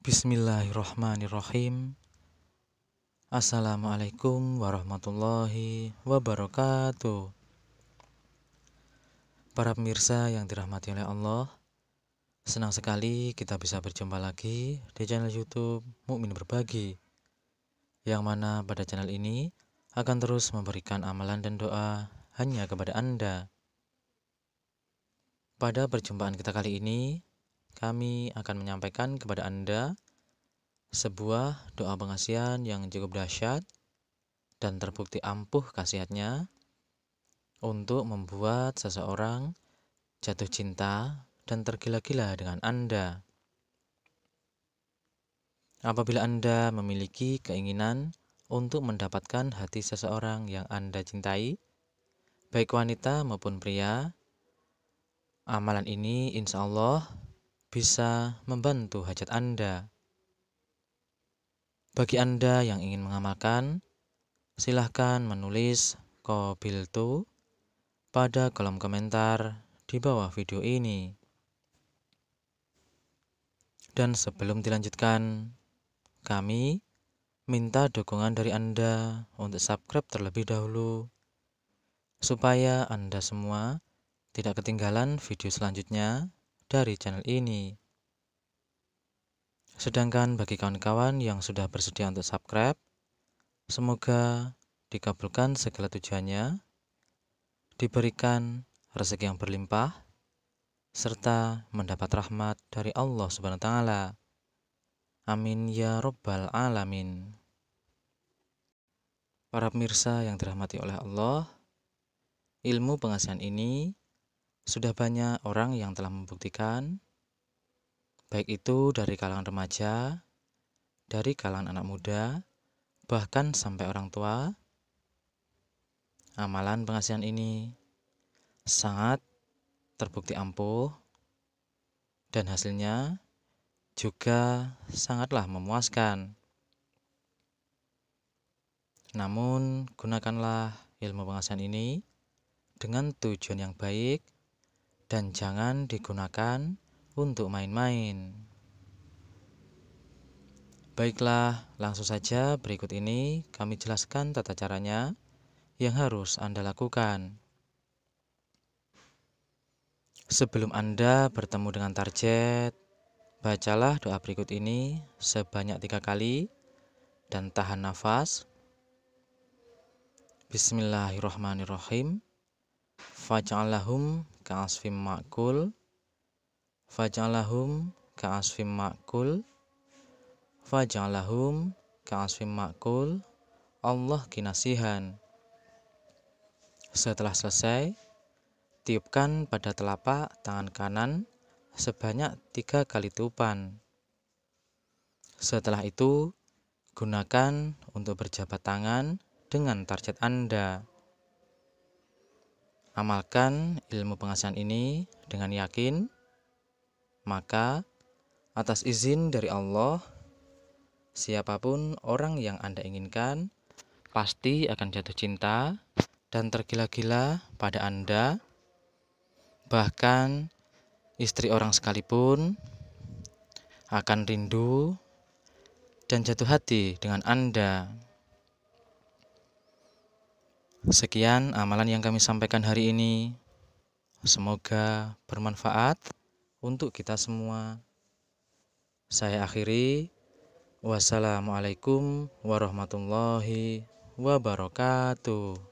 Bismillahirrahmanirrahim. Assalamualaikum warahmatullahi wabarakatuh. Para pemirsa yang dirahmati oleh Allah, senang sekali kita bisa berjumpa lagi di channel YouTube Mukmin Berbagi. Yang mana pada channel ini akan terus memberikan amalan dan doa hanya kepada Anda. Pada perjumpaan kita kali ini, kami akan menyampaikan kepada Anda sebuah doa pengasihan yang cukup dahsyat dan terbukti ampuh khasiatnya untuk membuat seseorang jatuh cinta dan tergila-gila dengan Anda. Apabila Anda memiliki keinginan untuk mendapatkan hati seseorang yang Anda cintai, baik wanita maupun pria, amalan ini insya Allah bisa membantu hajat Anda. Bagi Anda yang ingin mengamalkan, silahkan menulis kobiltu pada kolom komentar di bawah video ini. Dan sebelum dilanjutkan, kami minta dukungan dari Anda untuk subscribe terlebih dahulu, supaya Anda semua tidak ketinggalan video selanjutnya dari channel ini. Sedangkan bagi kawan-kawan yang sudah bersedia untuk subscribe, semoga dikabulkan segala tujuannya, diberikan rezeki yang berlimpah, serta mendapat rahmat dari Allah Subhanahu wa taala. Amin ya rabbal alamin. Para pemirsa yang dirahmati oleh Allah, ilmu pengasihan ini sudah banyak orang yang telah membuktikan, baik itu dari kalangan remaja, dari kalangan anak muda, bahkan sampai orang tua, amalan pengasihan ini sangat terbukti ampuh dan hasilnya juga sangatlah memuaskan. Namun, gunakanlah ilmu pengasihan ini dengan tujuan yang baik dan jangan digunakan untuk main-main. Baiklah, langsung saja berikut ini kami jelaskan tata caranya yang harus Anda lakukan. Sebelum Anda bertemu dengan target, bacalah doa berikut ini sebanyak tiga kali dan tahan nafas. Bismillahirrahmanirrahim faj'alahum ka'asfim ma'kul faj'alahum ka'asfim ma'kul faj'alahum ka'asfim ma'kul Allah kinasihan Setelah selesai tiupkan pada telapak tangan kanan sebanyak tiga kali tiupan Setelah itu gunakan untuk berjabat tangan dengan target Anda amalkan ilmu pengasihan ini dengan yakin, maka atas izin dari Allah, siapapun orang yang Anda inginkan pasti akan jatuh cinta dan tergila-gila pada Anda. Bahkan istri orang sekalipun akan rindu dan jatuh hati dengan Anda. Sekian amalan yang kami sampaikan hari ini. Semoga bermanfaat untuk kita semua. Saya akhiri. Wassalamualaikum warahmatullahi wabarakatuh.